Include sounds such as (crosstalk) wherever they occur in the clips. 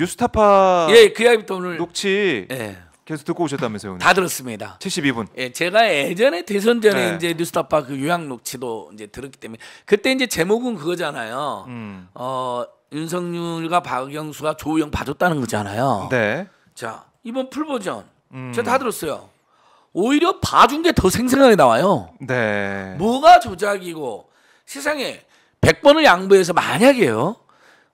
뉴스타파 예, 그 이야기부터 오늘 녹취 예. 계속 듣고 오셨다면서요? 다 들었습니다. 72분. 예, 제가 예전에 대선 전에 네. 이제 뉴스타파 그 요약 녹취도 이제 들었기 때문에 그때 이제 제목은 그거잖아요. 음. 어, 윤석열과 박영수가 조우영 봐줬다는 거잖아요. 네. 자, 이번 풀버전 음. 제가 다 들었어요. 오히려 봐준 게 더 생생하게 나와요. 네. 뭐가 조작이고 세상에 100번을 양보해서 만약에요.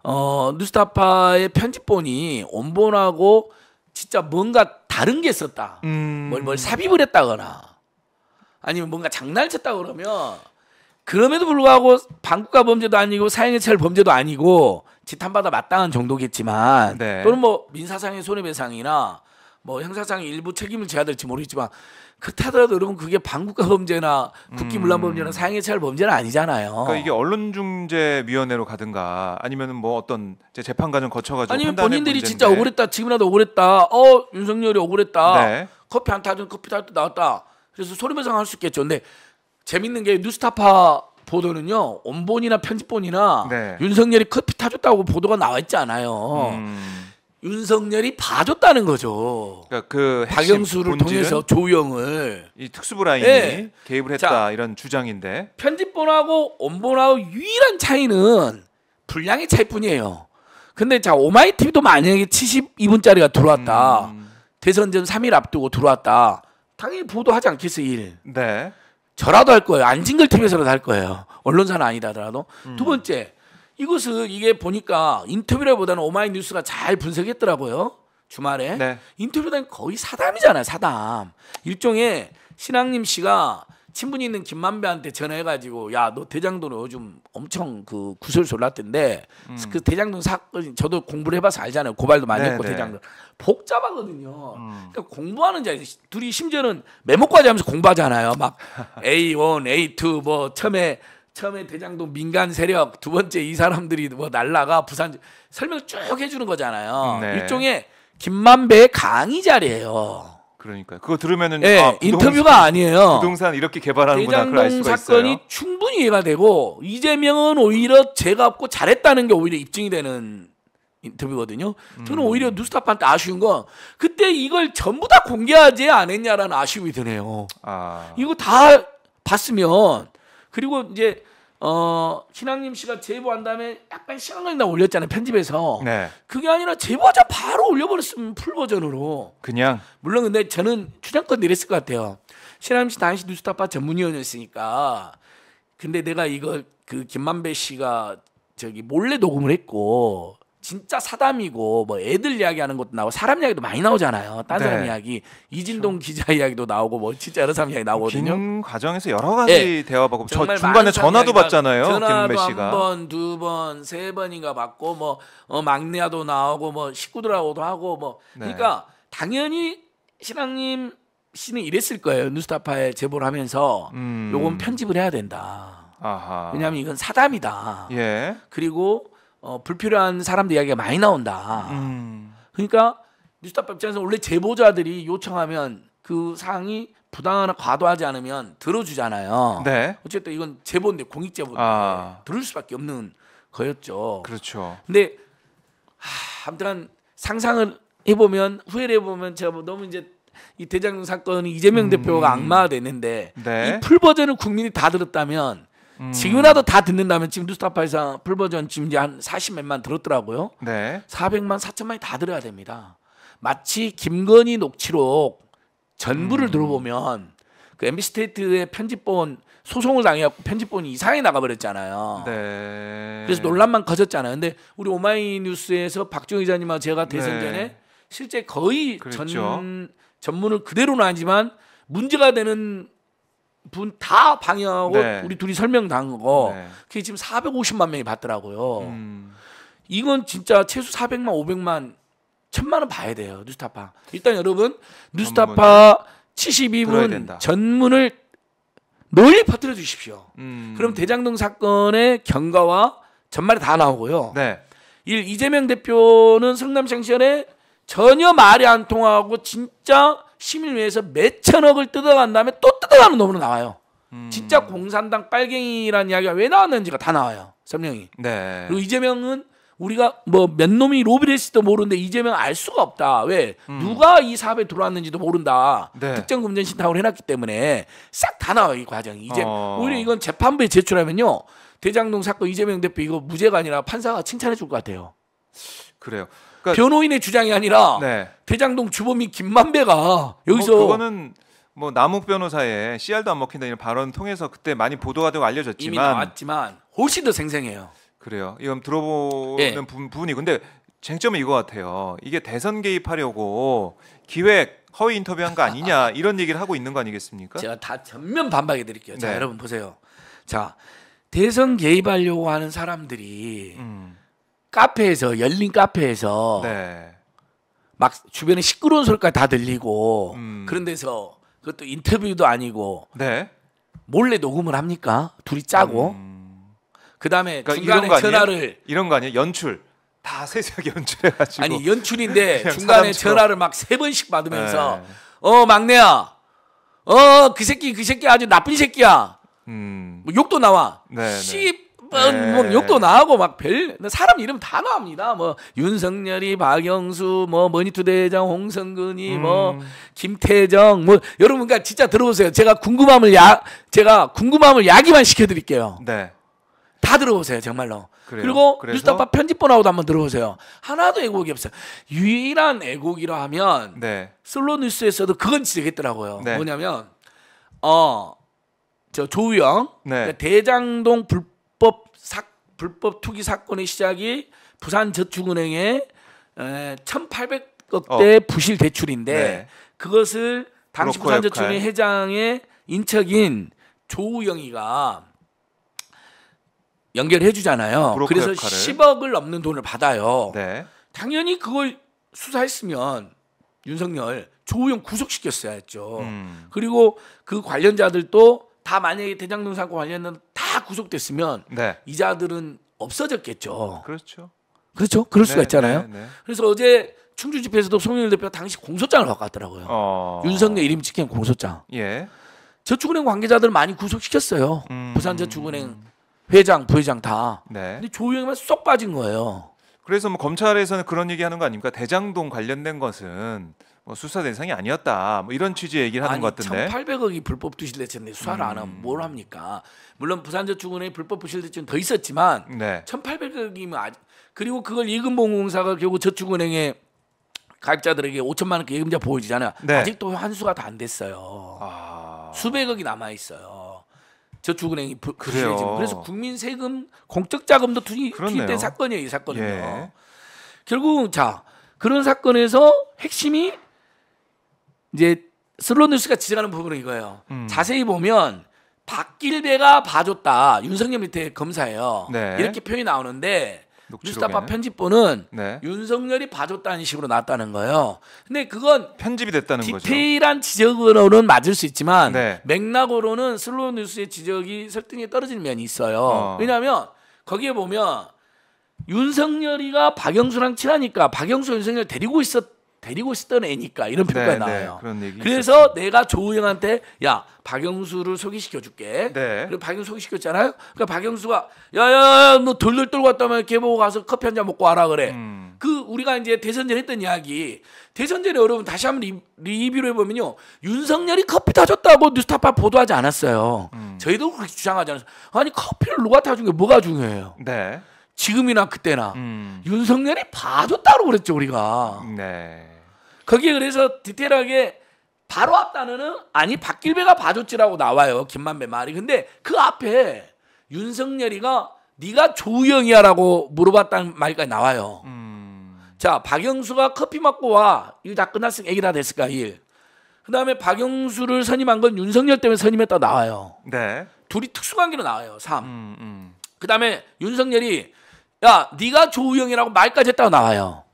어, 뉴스타파의 편집본이 원본하고 진짜 뭔가 다른 게 있었다. 음. 뭘, 뭘 삽입을 했다거나 아니면 뭔가 장난을 쳤다 그러면 그럼에도 불구하고 방국가 범죄도 아니고 사형의철 범죄도 아니고 지탄받아 마땅한 정도겠지만 네. 또는 뭐 민사상의 손해배상이나 뭐 형사상 의 일부 책임을 져야 될지 모르겠지만 그렇다더라도 여러분 그게 방국가 범죄나 국기문란 음. 범죄나 사형의찰 범죄는 아니잖아요. 그러니까 이게 언론중재위원회로 가든가 아니면 뭐 어떤 재판 과정 거쳐가지고 아니면 본인들이 문제인데. 진짜 억울했다 지금이라도 억울했다 어 윤석열이 억울했다 네. 커피 안 타준 커피 타도 나왔다 그래서 소리배상 할수 있겠죠. 근데 재밌는 게 뉴스타파 보도는요 원본이나 편집본이나 네. 윤석열이 커피 타줬다고 보도가 나와 있지 않아요. 음. 윤석열이 봐줬다는 거죠. 그러니까 그 박영수를 통해서 조영을 이 특수부 라인이 네. 개입을 했다 자, 이런 주장인데 편집본하고 원본하고 유일한 차이는 분량의 차이뿐이에요. 근데 자 오마이TV도 만약에 72분짜리가 들어왔다. 음. 대선전 3일 앞두고 들어왔다. 당연히 보도하지 않겠어 일. 네. 저라도 할 거예요. 안진걸 TV에서라도 할 거예요. 언론사는 아니다더라도. 음. 두 번째 이것을 이게 보니까 인터뷰라보다는 오마이뉴스가 잘 분석했더라고요. 주말에 네. 인터뷰는 거의 사담이잖아요. 사담 일종의 신앙님 씨가 친분이 있는 김만배한테 전화해가지고 야 너 대장돈 요즘 엄청 그 구설수 올랐던데 음. 그 대장돈 사건 저도 공부를 해봐서 알잖아요 고발도 많이 네, 했고 네. 대장돈 복잡하거든요 음. 그러니까 공부하는 자 둘이 심지어는 메모까지 하면서 공부하잖아요 막 A1 A2 뭐 처음에 처음에 대장동 민간 세력, 두 번째 이 사람들이 뭐 날라가 부산 설명 쭉 해주는 거잖아요. 네. 일종의 김만배의 강의 자리예요. 그러니까 그거 들으면은 네, 아, 부동산, 인터뷰가 아니에요. 부동산 이렇게 개발하는구나 그알 수가 사건이 있어요. 충분히 이해가 되고 이재명은 오히려 제가 없고 잘했다는 게 오히려 입증이 되는 인터뷰거든요. 저는 음. 오히려 뉴스타파한테 아쉬운 건 그때 이걸 전부 다 공개하지 않았냐라는 아쉬움이 드네요. 아. 이거 다 봤으면 그리고 이제 어 신앙님 씨가 제보한 다음에 약간 시간 걸린다 올렸잖아요 편집에서 네. 그게 아니라 제보하자 바로 올려버렸으면 풀 버전으로 그냥 물론 근데 저는 출연권 내렸을 것 같아요 신앙님 씨 당시 뉴스타파 전문위원이었으니까 근데 내가 이거 그 김만배 씨가 저기 몰래 녹음을 했고 진짜 사담이고 뭐 애들 이야기하는 것도 나오고 사람 이야기도 많이 나오잖아요. 딴 네. 사람 이야기, 그렇죠. 이진동 그렇죠. 기자 이야기도 나오고 뭐 진짜 여러 사람 이야기 나오거든요. 긴 과정에서 여러 가지 네. 예. 대화받고 저 중간에 전화도 받잖아요. 전화도 한 번, 두 번, 세 번인가 받고 뭐 어, 막내야도 나오고 뭐 식구들하고도 하고 뭐 네. 그러니까 당연히 신랑님 씨는 이랬을 거예요. 뉴스타파에 제보를 하면서 음. 요건 편집을 해야 된다. 아하. 왜냐하면 이건 사담이다. 예. 그리고 어, 불필요한 사람들 이야기가 많이 나온다. 음. 그러니까 뉴스타파 입장에서 원래 제보자들이 요청하면 그 사항이 부당하나 과도하지 않으면 들어주잖아요. 네. 어쨌든 이건 제보인데 공익 제보인데 아. 들을 수밖에 없는 거였죠. 그렇죠. 근데 하, 아무튼 상상을 해보면 후회를 해보면 제가 뭐 너무 이제 이 대장동 사건이 이재명 음. 대표가 악마가 됐는데 네. 이풀 버전을 국민이 다 들었다면 음. 지금이라도 다 듣는다면 지금 뉴스타파이상 풀버전 지금 이제 한 40몇만 들었더라고요. 네. 400만, 4천만이 다 들어야 됩니다. 마치 김건희 녹취록 전부를 음. 들어보면 그 MB 스테이트의 편집본 소송을 당해갖고 편집본이 이상하 나가버렸잖아요. 네. 그래서 논란만 커졌잖아요. 근데 우리 오마이뉴스에서 박종 기자님과 제가 대선 네. 전에 실제 거의 그랬죠. 전 전문을 그대로는 아니지만 문제가 되는 분다 방해하고 네. 우리 둘이 설명당한 거 네. 그게 지금 450만 명이 봤더라고요. 음. 이건 진짜 최소 400만, 500만, 1000만 원 봐야 돼요. 뉴스타파. 일단 여러분 뉴스타파 72분 전문을 널리 퍼뜨려 주십시오. 음. 그럼 대장동 사건의 경과와 전말이 다 나오고요. 네. 1. 이재명 대표는 성남시장 시절에 전혀 말이 안 통하고 진짜 시민을 위해서 몇 천억을 뜯어간 다음에 또 뜯어가는 놈으로 나와요. 음. 진짜 공산당 빨갱이라는 이야기가 왜 나왔는지가 다 나와요. 설명이. 네. 그리고 이재명은 우리가 뭐 몇 놈이 로비를 했을지도 모르는데 이재명 알 수가 없다. 왜? 음. 누가 이 사업에 들어왔는지도 모른다. 네. 특정 금전 신탁을 해놨기 때문에 싹 다 나와요. 이 과정이. 이제 어. 오히려 이건 재판부에 제출하면요. 대장동 사건 이재명 대표 이거 무죄가 아니라 판사가 칭찬해 줄 것 같아요. 그래요. 그러니까 변호인의 주장이 아니라 네. 대장동 주범인 김만배가 여기서 뭐 그거는 뭐 남욱 변호사의 씨알도 안 먹힌다 이런 발언 통해서 그때 많이 보도가 되고 알려졌지만 이미 나왔지만 훨씬 더 생생해요. 그래요. 이건 들어보는 예. 부분이 근데 쟁점은 이거 같아요. 이게 대선 개입하려고 기획 허위 인터뷰한 거 아니냐 (laughs) 이런 얘기를 하고 있는 거 아니겠습니까? 제가 다 전면 반박해 드릴게요. 네. 자 여러분 보세요. 자 대선 개입하려고 하는 사람들이 음. 카페에서 열린 카페에서 네. 막 주변에 시끄러운 소리까지 다 들리고 음. 그런 데서 그것도 인터뷰도 아니고 네. 몰래 녹음을 합니까? 둘이 짜고 음. 그다음에 그러니까 중간에 이런 전화를 이런 거 아니에요? 연출 다 (laughs) 세세하게 연출해가지고 아니 연출인데 (laughs) 중간에 사람처럼. 전화를 막 세 번씩 받으면서 네. 어 막내야 어 그 새끼 그 새끼 아주 나쁜 새끼야 음. 뭐 욕도 나와 네, 씨 네. 뭐, 예. 뭐 욕도 나오고 막 별 사람 이름 다 나옵니다. 뭐 윤석열이 박영수 뭐 머니투데이장 홍성근이 뭐, 음. 뭐 김태정 뭐 여러분 그니까 진짜 들어보세요. 제가 궁금함을 야 제가 궁금함을 야기만 시켜 드릴게요. 네. 다 들어보세요 정말로 그래요? 그리고 그래서? 뉴스타파 편집번하고도 한번 들어보세요 하나도 애국이 없어요 유일한 애국이라 하면 네. 슬로 뉴스에서도 그건 지적했더라고요 네. 뭐냐면 어 저 조우영 네. 그러니까 대장동 불법 불법 사, 불법 투기 사건의 시작이 부산 저축은행의 1,800억대 어. 부실 대출인데 네. 그것을 당시 부산 저축은행 회장의 인척인 조우영이가 연결해 주잖아요. 그래서 역할을. 10억을 넘는 돈을 받아요. 네. 당연히 그걸 수사했으면 윤석열 조우영 구속시켰어야죠. 했 음. 그리고 그 관련자들도 다 만약에 대장동사과 관련된 다 구속됐으면 네. 이자들은 없어졌겠죠. 그렇죠. 그렇죠. 그럴 네, 수가 있잖아요. 네, 네, 그래서 어제 충주 집회에서도 송영일 대표 당시 공소장을 갖고 왔더라고요. 어... 윤석열 이름 찍힌 공소장. 예. 저축은행 관계자들 많이 구속시켰어요. 음... 부산저축은행 회장, 부회장 다. 네. 근데 조영만 쏙 빠진 거예요. 그래서 뭐 검찰에서는 그런 얘기하는 거 아닙니까? 대장동 관련된 것은 뭐 수사 대상이 아니었다 뭐 이런 취지의 얘기를 하는 아니, 것 같은데 1,800억이 불법 부실대책인데 수사를 음. 안 하면 음. 뭘 합니까? 물론 부산저축은행 불법 부실대책은 더 있었지만 네. 1,800억이면 뭐 아직 그리고 그걸 예금보공사가 결국 저축은행에 가입자들에게 5천만 원 예금자 보여주잖아요. 네. 아직도 환수가 다 안 됐어요. 아... 수백억이 남아 있어요. 저축은행이 부, 그래요. 그래서 국민 세금 공적 자금도 투입, 된 사건이에요. 이 사건은요. 예. 결국 자 그런 사건에서 핵심이 이제 슬롯 뉴스가 지적하는 부분은 이거예요. 음. 자세히 보면 박길배가 봐줬다. 윤석열 밑에 검사예요. 네. 이렇게 표현이 나오는데 뉴스타파 편집부는 네. 윤석열이 봐줬다는 식으로 나왔다는 거예요. 근데 그건 편집이 됐다는 디테일한 거죠. 디테일한 지적으로는 맞을 수 있지만 네. 맥락으로는 슬로우 뉴스의 지적이 설득이 떨어지는 면이 있어요. 어. 왜냐하면 거기에 보면 윤석열이가 박영수랑 친하니까 박영수 윤석열 데리고 있었 데리고 있었던 애니까 이런 평가 네, 네, 나와요. 네, 그래서 있었죠. 내가 조우영한테 야 박영수를 소개시켜 줄게. 네. 그리고 박영수 소개시켰잖아요. 그러니까 박영수가 야야야 너 돌돌 돌고 왔다면 걔 보고 가서 커피 한잔 먹고 와라 그래. 음. 그 우리가 이제 대선전 했던 이야기 대선전에 여러분 다시 한번 리, 리뷰를 해보면요 윤석열이 커피 타줬다고 뉴스타파 보도하지 않았어요. 음. 저희도 그렇게 주장하지 않았어요. 아니 커피를 누가 타준 게 뭐가 중요해요. 네. 지금이나 그때나 음. 윤석열이 봐줬다고 그랬죠 우리가. 네. 거기에 그래서 디테일하게 바로 앞 단어는 아니 박길배가 봐줬지라고 나와요 김만배 말이. 근데 그 앞에 윤석열이가 네가 조우영이야라고 물어봤다는 말까지 나와요. 음. 자 박영수가 커피 맞고 와일다 끝났으니까 얘기 다 됐을까 일. 그다음에 박영수를 선임한 건 윤석열 때문에 선임했다 나와요. 네. 둘이 특수관계로 나와요. 삼 음, 음. 그다음에 윤석열이 야 네가 조우영이라고 말까지 했다고 나와요.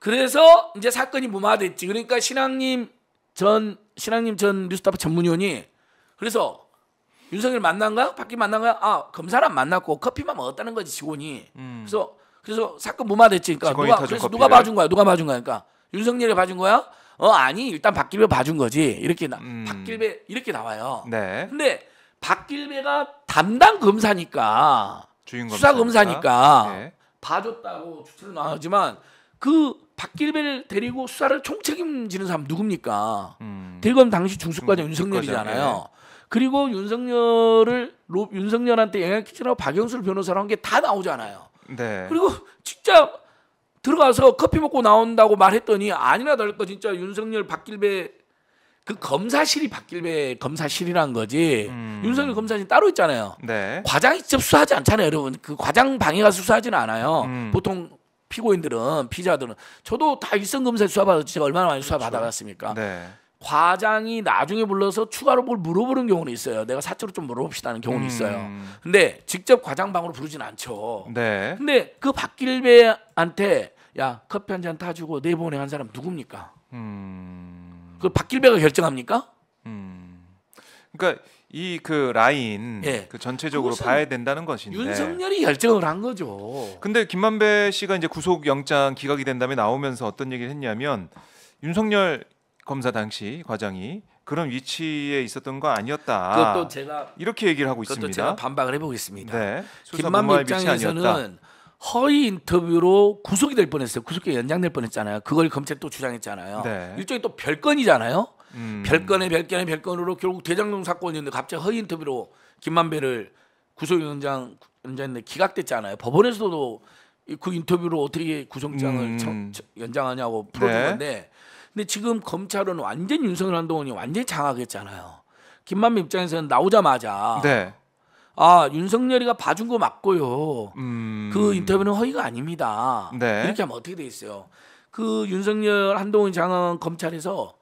그래서 이제 사건이 무마됐지. 그러니까 신앙님 전 신앙님 전 뉴스타파 전문위원이 그래서 윤석열 만난가? 밖에 만난가? 아 검사랑 만났고 커피만 먹었다는 거지 직원이. 음. 그래서 그래서 사건 무마됐지. 그러니까 누가 그래서 커피를? 누가 봐준 거야? 누가 봐준 거야? 그러니까 윤석열이 봐준 거야? 어 아니 일단 박길배 봐준 거지. 이렇게 나 음. 박길배 이렇게 나와요. 네. 근데 박길배가 담당 검사니까 검사. 수사 검사니까 네. 봐줬다고 추측은 나지만 그 박길배를 데리고 수사를 총책임지는 사람 누굽니까? 음. 대검 당시 중수과장 음, 윤석열이잖아요. 네. 그리고 윤석열을 로, 윤석열한테 영향 을 끼치라고 박영수 변호사로한 게 다 나오잖아요. 네. 그리고 진짜 들어가서 커피 먹고 나온다고 말했더니 아니나 다를까 진짜 윤석열 박길배 그 검사실이 박길배 검사실이란 거지 음. 윤석열 검사실 따로 있잖아요. 네. 과장이 직접 수사하지 않잖아요, 여러분. 그 과장 방해가 수사하지는 않아요. 음. 보통 피고인들은 피자들은 저도 다 일선 검사 수사 받았지제 얼마나 많이 수사 그렇죠. 받아봤습니까? 네. 과장이 나중에 불러서 추가로 뭘 물어보는 경우는 있어요. 내가 사적으로 좀 물어봅시다는 경우는 음. 있어요. 근데 직접 과장 방으로 부르진 않죠. 네. 근데 그 박길배한테 야 커피 한 잔 타주고 내보내 한 사람 누굽니까? 음. 그 박길배가 결정합니까? 음. 그러니까 이그 라인 예. 그 전체적으로 봐야 된다는 것인데 윤석열이 결정을 한 거죠. 근데 김만배 씨가 이제 구속 영장 기각이 된 다음에 나오면서 어떤 얘기를 했냐면 윤석열 검사 당시 과장이 그런 위치에 있었던 거 아니었다. 그것도 제가 이렇게 얘기를 하고 그것도 있습니다. 제가 반박을 해보겠습니다. 네, 김만배 입장에서는 허위 인터뷰로 구속이 될 뻔했어요. 구속이 연장될 뻔했잖아요. 그걸 검찰 또 주장했잖아요. 네. 일종의 또 별건이잖아요. 음. 별건에 별건에 별건으로 결국 대장동 사건이었는데 갑자기 허위 인터뷰로 김만배를 구속영장 연장했는데 기각됐잖아요. 법원에서도 그 인터뷰로 어떻게 구속장을 음. 참, 연장하냐고 풀어준 네. 건데 근데 지금 검찰은 완전 윤석열 한동훈이 완전히 장악했잖아요. 김만배 입장에서는 나오자마자 네. 아 윤석열이가 봐준 거 맞고요. 음. 그 인터뷰는 허위가 아닙니다. 네. 이렇게 하면 어떻게 돼 있어요? 그 윤석열 한동훈 장관 검찰에서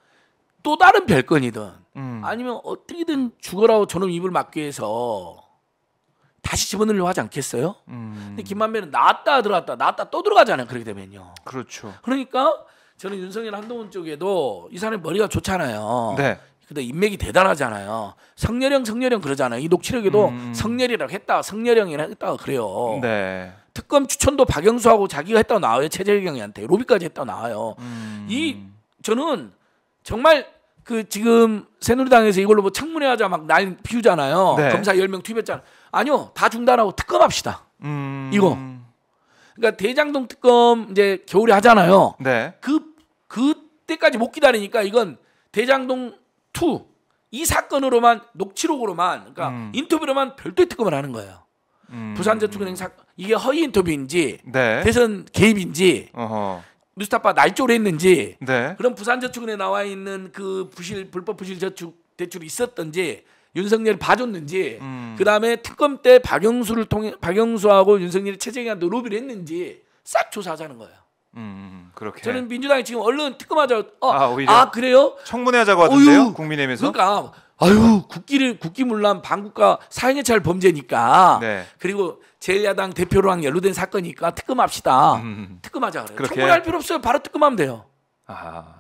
또 다른 별건이든 음. 아니면 어떻게든 죽어라고 저놈 입을 막기 위해서 다시 집어넣으려고 하지 않겠어요? 음. 근데 김만배는 나왔다 들어왔다 나왔다 또 들어가잖아요. 그렇게 되면요. 그렇죠. 그러니까 저는 윤석열 한동훈 쪽에도 이 사람이 머리가 좋잖아요. 네. 근데 인맥이 대단하잖아요. 성녀령성녀령 그러잖아요. 이 녹취록에도 음. 음. 성녀이라고 했다, 성녀령이라고 했다 그래요. 네. 특검 추천도 박영수하고 자기가 했다고 나와요. 최재경이한테 로비까지 했다고 나와요. 음. 이 저는 정말 그 지금 새누리당에서 이걸로 뭐 청문회 하자 막날 피우잖아요. 네. 검사 10명 투입했잖아. 아니요. 다 중단하고 특검합시다. 음... 이거. 그러니까 대장동 특검 이제 겨울에 하잖아요. 네. 그 그때까지 못 기다리니까 이건 대장동 2이 사건으로만 녹취록으로만 그러니까 음. 인터뷰로만 별도의 특검을 하는 거예요. 음. 부산저축은행 사 이게 허위 인터뷰인지 네. 대선 개입인지 어허. 무스타파 날조를했는지 네. 그럼 부산저축은에 나와 있는 그 부실 불법 부실 저축 대출이 있었던지 윤석열이 봐줬는지 음. 그다음에 특검 때 박영수를 통해 박영수하고 윤석열이 최재형한테 로비를 했는지 싹 조사하자는 거예요. 음, 음, 음. 그렇게. 저는 민주당이 지금 얼른 특검하자. 어, 아, 오히려 아 그래요? 청문회 하자고 하던데요? 국민의힘에서. 그러니까 아유 국기를 국기문란 반국가 사형에찰 범죄니까 네. 그리고 제일야당 대표랑 로 연루된 사건이니까 특검합시다 음. 특검하자 그래요 그렇게... 청문할 필요 없어요 바로 특검하면 돼요 아.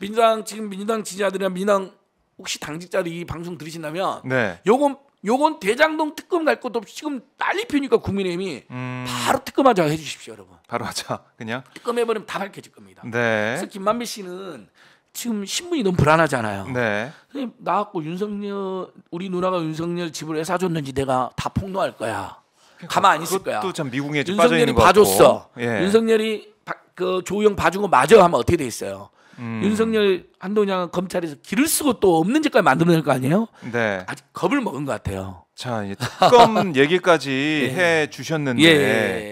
민주당 지금 민주당 지지자들이나 민주당 혹시 당직자들이 방송 들으신다면 네. 요건 요건 대장동 특검 갈 것도 없이 지금 난리 피니까 국민의힘이 음... 바로 특검하자 해주십시오 여러분 바로 하자 그냥 특검해버리면 다 밝혀질 겁니다 네. 그래서 김만배 씨는 지금 신분이 너무 불안하잖아요. 네. 나갖고 윤석열 우리 누나가 윤석열 집을 왜 사줬는지 내가 다 폭로할 거야. 그러니까 가만 안 있을 거야. 또참 미궁에 윤석열이 봐줬어. 예. 윤석열이 그 조우영 봐준 거 맞아 하면 어떻게 돼 있어요? 음. 윤석열 한동양은 검찰에서 길을 쓰고 또 없는 짓까지 만들어낼 거 아니에요? 네. 아직 겁을 먹은 것 같아요. 자, 이제 특검 (laughs) 얘기까지 예. 해 주셨는데, 예. 예,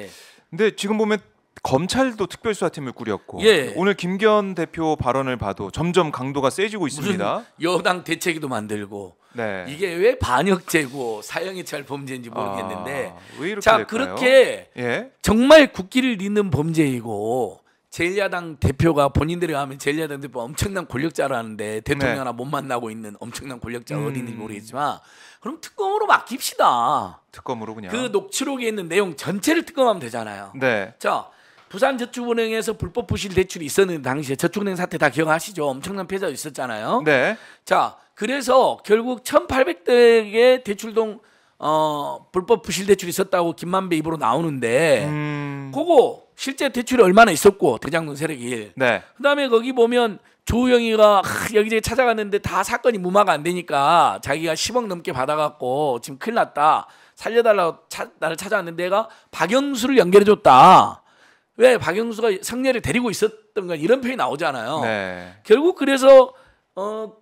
예. 근데 지금 보면 검찰도 특별수사팀을 꾸렸고 예. 오늘 김기현 대표 발언을 봐도 점점 강도가 세지고 있습니다. 여당 대책위도 만들고 네. 이게 왜 반역죄고 사형이 잘 범죄인지 모르겠는데 아, 자 될까요? 그렇게 예? 정말 국기를 잇는 범죄이고 제일야당 대표가 본인들이 하면 제일야당 대표 엄청난 권력자라는데 대통령 네. 하나 못 만나고 있는 엄청난 권력자 음. 어딘지 모르겠지만 그럼 특검으로 맡깁시다. 특검으로 그냥 그 녹취록에 있는 내용 전체를 특검하면 되잖아요. 네. 자 부산저축은행에서 불법 부실 대출이 있었는데 당시에 저축은행 사태 다 기억하시죠? 엄청난 폐자 있었잖아요. 네. 자, 그래서 결국 1,800대의 대출동 어, 불법 부실 대출이 있었다고 김만배 입으로 나오는데 음... 그거 실제 대출이 얼마나 있었고 대장동 세력이. 네. 그다음에 거기 보면 조우영이가 여기저기 찾아갔는데 다 사건이 무마가 안 되니까 자기가 10억 넘게 받아갖고 지금 큰일 났다. 살려달라고 차, 나를 찾아왔는데 내가 박영수를 연결해줬다. 왜 박영수가 상례를 데리고 있었던 건 이런 표현이 나오잖아요. 네. 결국 그래서 어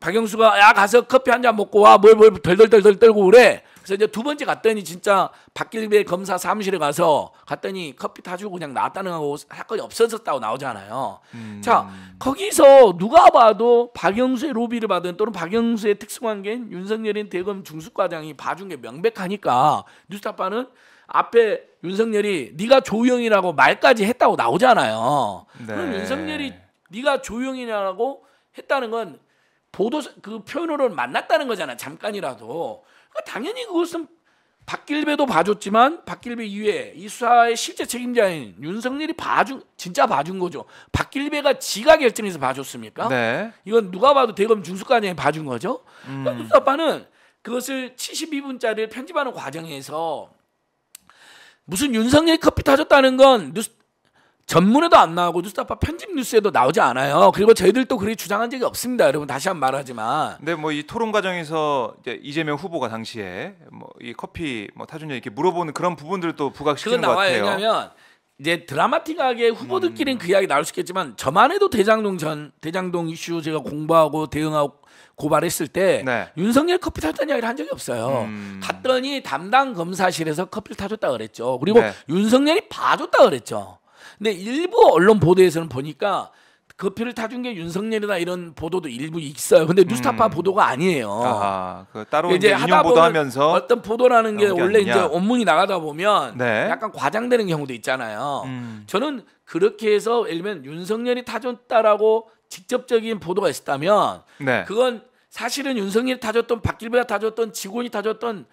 박영수가 야 가서 커피 한 잔 먹고 와 뭘 뭘 덜덜덜덜 떨고 그래 그래서 이제 두 번째 갔더니 진짜 박길배 검사 사무실에 가서 갔더니 커피 타주고 그냥 나왔다는 하고 사건이 없어졌다고 나오잖아요. 음. 자 거기서 누가 봐도 박영수의 로비를 받은 또는 박영수의 특수관계인 윤석열인 대검 중수과장이 봐준 게 명백하니까 뉴스타파는 앞에 윤석열이 네가 조용이라고 말까지 했다고 나오잖아요. 네. 그럼 윤석열이 네가 조용이라고 했다는 건 보도 그 표현으로는 만났다는 거잖아 잠깐이라도 아, 당연히 그것은 박길배도 봐줬지만 박길배 이외에 이 수사의 실제 책임자인 윤석열이 봐준 진짜 봐준 거죠. 박길배가 지가 결정해서 봐줬습니까? 네. 이건 누가 봐도 대검 중수관에 봐준 거죠. 음. 그러니까 빠는 그것을 72분짜리를 편집하는 과정에서 무슨 윤석열 커피 타줬다는 건 뉴스, 전문에도 안 나오고 뉴스타파 편집 뉴스에도 나오지 않아요. 그리고 저희들도 그리 주장한 적이 없습니다. 여러분 다시 한번 말하지만. 근데 뭐 이 토론 과정에서 이제 이재명 후보가 당시에 뭐 이 커피 뭐 타준냐 이렇게 물어보는 그런 부분들도 부각시키는 것 같아요. 왜냐면 이제 드라마틱하게 후보들끼리는 음. 그 이야기 나올 수 있겠지만 저만 해도 대장동 전 대장동 이슈 제가 공부하고 대응하고 고발했을 때 네. 윤석열 커피 타줬다는 이야기를 한 적이 없어요. 음. 갔더니 담당 검사실에서 커피를 타줬다 그랬죠. 그리고 네. 윤석열이 봐줬다 그랬죠. 근데 일부 언론 보도에서는 보니까 그 표를 타준 게 윤석열이나 이런 보도도 일부 있어요. 근데 뉴스타파 음. 보도가 아니에요. 아, 그 따로 이제, 하다 보면서 어떤 보도라는 게 원래 아니냐. 이제 원문이 나가다 보면 네. 약간 과장되는 경우도 있잖아요. 음. 저는 그렇게 해서 예를 들면 윤석열이 타줬다라고 직접적인 보도가 있었다면 네. 그건 사실은 윤석열이 타줬던 박길배가 타줬던 직원이 타줬던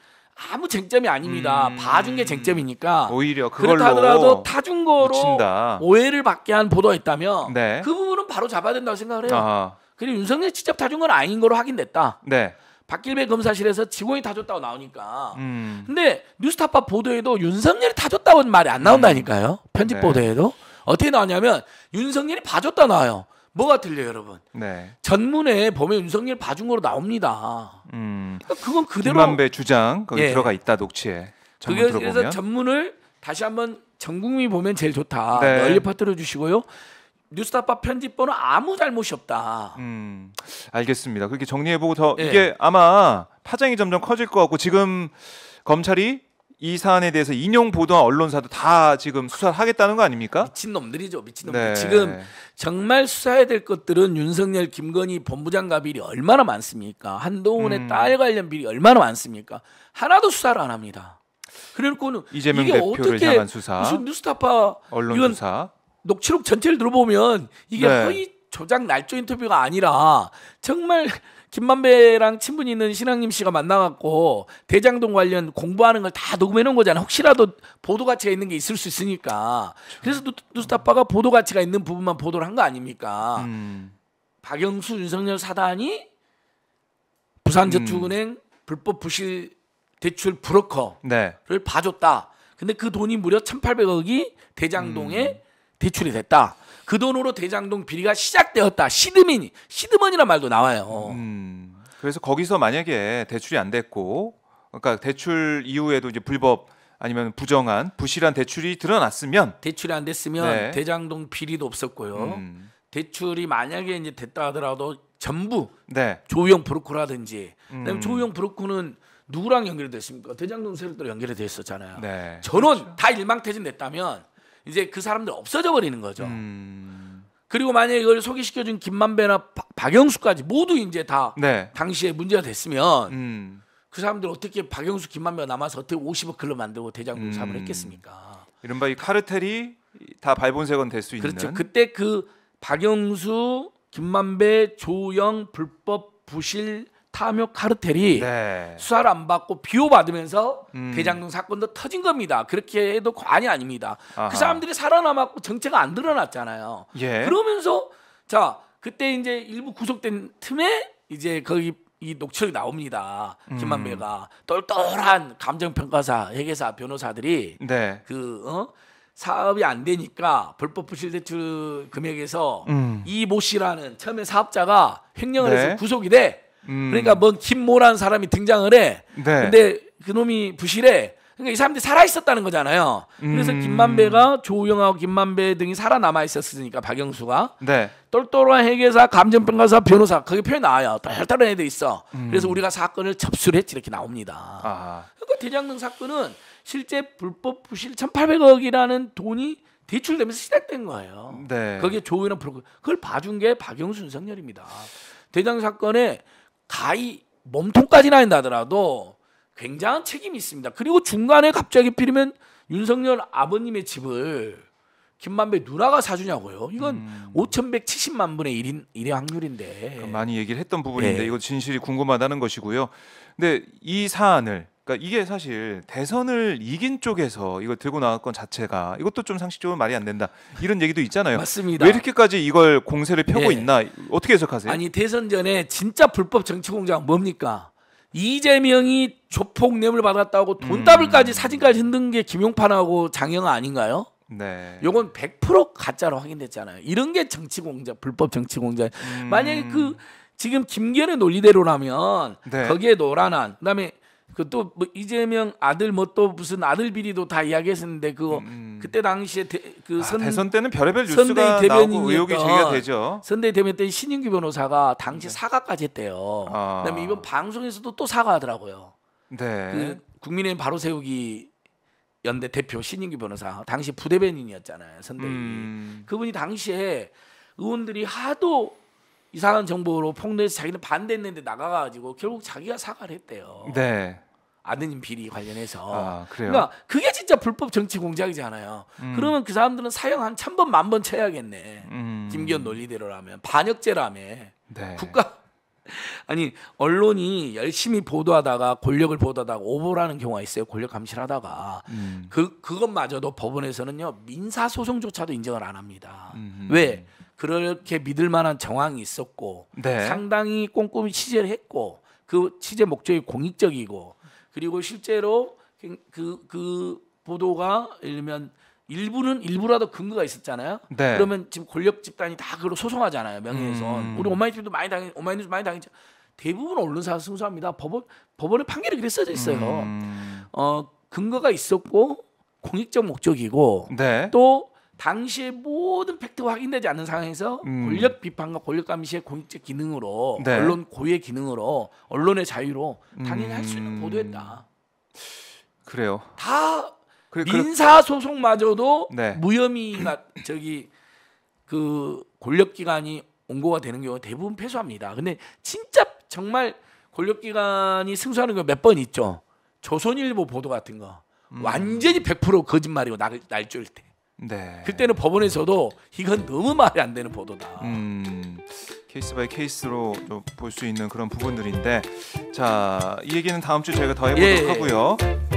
아무 쟁점이 아닙니다. 음... 봐준 게 쟁점이니까 오히려 그걸로 그렇다 하더라도 타준거로 묻힌다. 오해를 받게 한 보도가 있다면 네. 그 부분은 바로 잡아야 된다고 생각을 해요. 아하. 그리고 윤석열 직접 타준 건 아닌 거로 확인됐다. 네. 박길배 검사실에서 직원이 타줬다고 나오니까. 음. 근데 뉴스타파 보도에도 윤석열이 타줬다는 말이 안 나온다니까요. 편집 네. 보도에도 어떻게 나오냐면 윤석열이 봐줬다 나와요. 뭐가 틀려요, 여러분? 네. 전문에 범의 윤석열 봐준 거로 나옵니다. 음. 그러니까 그건 그대로 김만배 주장 거기 예. 들어가 있다 녹취에. 전문 그게, 그래서 전문을 다시 한번 전국민이 보면 제일 좋다. 네. 널리 퍼뜨려 주시고요. 뉴스타파 편집본은 아무 잘못이 없다. 음, 알겠습니다. 그렇게 정리해보고 더 네. 이게 아마 파장이 점점 커질 것 같고 지금 검찰이 이 사안에 대해서 인용 보도한 언론사도 다 지금 수사를 하겠다는 거 아닙니까? 미친 놈들이죠, 미친 놈들. 네. 지금 정말 수사해야 될 것들은 윤석열, 김건희 본부장과 비리 얼마나 많습니까? 한동훈의 음. 딸 관련 비리 얼마나 많습니까? 하나도 수사를 안 합니다. 그래고는 이재명 이게 어떻게 향한 수사, 무슨 뉴스타파 언론 사 녹취록 전체를 들어보면 이게 네. 허위 조작 날조 인터뷰가 아니라 정말 김만배랑 친분 있는 신앙님 씨가 만나갖고 대장동 관련 공부하는 걸 다 녹음해 놓은 거잖아. 요 혹시라도 보도 가치가 있는 게 있을 수 있으니까. 그렇죠. 그래서 누스타파가 보도 가치가 있는 부분만 보도를 한 거 아닙니까? 음. 박영수 윤석열 사단이 부산저축은행 음. 불법 부실 대출 브로커를 네. 봐줬다. 근데 그 돈이 무려 1,800억이 대장동에 음. 대출이 됐다. 그 돈으로 대장동 비리가 시작되었다. 시드민, 시드먼이란 말도 나와요. 음, 그래서 거기서 만약에 대출이 안 됐고, 그러니까 대출 이후에도 이제 불법 아니면 부정한 부실한 대출이 드러났으면 대출이 안 됐으면 네. 대장동 비리도 없었고요. 음. 대출이 만약에 이제 됐다 하더라도 전부 네. 조용 브로커라든지 음. 그다음에 조용 브로커는 누구랑 연결됐습니까? 이 대장동 세력들 연결이 됐었잖아요 네. 전원 그렇죠. 다일망퇴진 됐다면 이제 그 사람들 없어져 버리는 거죠. 음... 그리고 만약에 이걸 소개시켜준 김만배나 박영수까지 모두 이제 다 네. 당시에 문제가 됐으면 음... 그 사람들 어떻게 박영수 김만배가 남아서 어떻게 50억 글로 만들고 대장동 사업을 음... 했겠습니까? 이른바 이 카르텔이 다발본색은될 수 있는 그렇죠. 그때 그 박영수, 김만배, 조영 불법 부실 타묘 카르텔이 네. 수사를 안 받고 비호받으면서 음. 대장동 사건도 터진 겁니다. 그렇게 해도 과언이 아닙니다. 그 아하. 그 사람들이 살아남았고 정체가 안 드러났잖아요. 예. 그러면서 자 그때 이제 일부 구속된 틈에 이제 거기 이 녹취록이 나옵니다. 음. 김만배가 음. 똘똘한 감정평가사, 회계사, 변호사들이 네. 그 어? 사업이 안 되니까 불법 부실 대출 금액에서 음. 이모 씨라는 처음에 사업자가 횡령을 네. 해서 구속이 돼. 음. 그러니까 뭐 김모라는 사람이 등장을 해. 네. 근데 그놈이 부실해. 그러니까 이 사람들이 살아 있었다는 거잖아요. 그래서 음. 김만배가 조우영하고 김만배 등이 살아 남아 있었으니까 박영수가 네. 똘똘한 회계사, 감정평가사, 변호사 그게 표현 나와요. 똘똘한 애들 있어. 음. 그래서 우리가 사건을 접수를 했지 이렇게 나옵니다. 아. 그러니까 대장동 사건은 실제 불법 부실 1,800억이라는 돈이 대출되면서 시작된 거예요. 네. 거기에 조우영 프로 그걸 봐준 게박영순성렬입니다 대장 사건에 가히 몸통까지나 한다더라도 굉장한 책임이 있습니다. 그리고 중간에 갑자기 필이면 윤석열 아버님의 집을 김만배 누나가 사주냐고요. 이건 음. 5,170만 분의 1인, 1의 확률인데. 많이 얘기를 했던 부분인데 네. 이거 진실이 궁금하다는 것이고요. 근데 이 사안을 그러니까 이게 사실 대선을 이긴 쪽에서 이걸 들고 나왔건 자체가 이것도 좀 상식적으로 말이 안 된다 이런 얘기도 있잖아요. 맞습니다. 왜 이렇게까지 이걸 공세를 펴고 예. 있나 어떻게 해석하세요? 아니 대선 전에 진짜 불법 정치 공작 뭡니까? 이재명이 조폭 뇌물 받았다고 돈다발까지 음. 사진까지 흔든 게 김용판하고 장영 아닌가요? 네. 요건 100% 가짜로 확인됐잖아요. 이런 게 정치 공작, 불법 정치 공작. 음. 만약에 그 지금 김기현의 논리대로라면 네. 거기에 노란한 그다음에 그또 뭐 이재명 아들 뭐 또 무슨 아들 비리도 다 이야기했었는데 그 음. 음. 그때 당시에 대, 그 아, 선, 아, 대선 때는 별의별 뉴스가 나오고 의혹이 제기가 되죠. 선대 대변 때 신인규 변호사가 당시 네. 사과까지 했대요. 아. 그다음에 이번 방송에서도 또 사과하더라고요. 네. 그국민의 바로 세우기 연대 대표 신인규 변호사 당시 부대변인이었잖아요 선대위 음. 그분이 당시에 의원들이 하도 이상한 정보로 폭로해서 자기는 반대했는데 나가가지고 결국 자기가 사과를 했대요. 네. 아드님 비리 관련해서 아, 그러니까 그게 진짜 불법 정치 공작이잖아요. 음. 그러면 그 사람들은 사형 한천 번 만 번 쳐야겠네. 음. 김기현 논리대로라면 반역죄라며 네. 국가 (laughs) 아니 언론이 열심히 보도하다가 권력을 보도하다가 오보라는 경우가 있어요. 권력 감시를 하다가 음. 그 그것마저도 법원에서는요 민사 소송조차도 인정을 안 합니다. 음왜 그렇게 믿을 만한 정황이 있었고 네. 상당히 꼼꼼히 취재를 했고 그 취재 목적이 공익적이고 그리고 실제로 그, 그, 그 보도가 예를 면 일부는 일부라도 근거가 있었잖아요. 네. 그러면 지금 권력 집단이 다 그걸 소송하잖아요. 명예훼손. 음. 우리 오마이뉴도 많이 당해오마이뉴도 많이 당했죠. 대부분 언론사 승소합니다. 법원 법원의 판결이 그랬 써져 있어요. 음. 어 근거가 있었고 공익적 목적이고 네. 또 당시의 모든 팩트가 확인되지 않는 상황에서 음. 권력 비판과 권력 감시의 공익적 기능으로 네. 언론 고유의 기능으로 언론의 자유로 당연히 음. 할수 있는 보도했다. 그래요. 다 그래, 민사 소송마저도 네. 무혐의가 (clears throat) 저기 그 권력 기관이 원고가 되는 경우 대부분 패소합니다. 근데 진짜 정말 권력 기관이 승소하는 거몇번 있죠. 조선일보 보도 같은 거 음. 완전히 100% 거짓말이고 날, 날 때. 네. 그때는 법원에서도 이건 너무 말이 안 되는 보도다. 음, 케이스 바이 케이스로 볼 수 있는 그런 부분들인데 자이 얘기는 다음 주 저희가 더 해보도록 예. 하고요.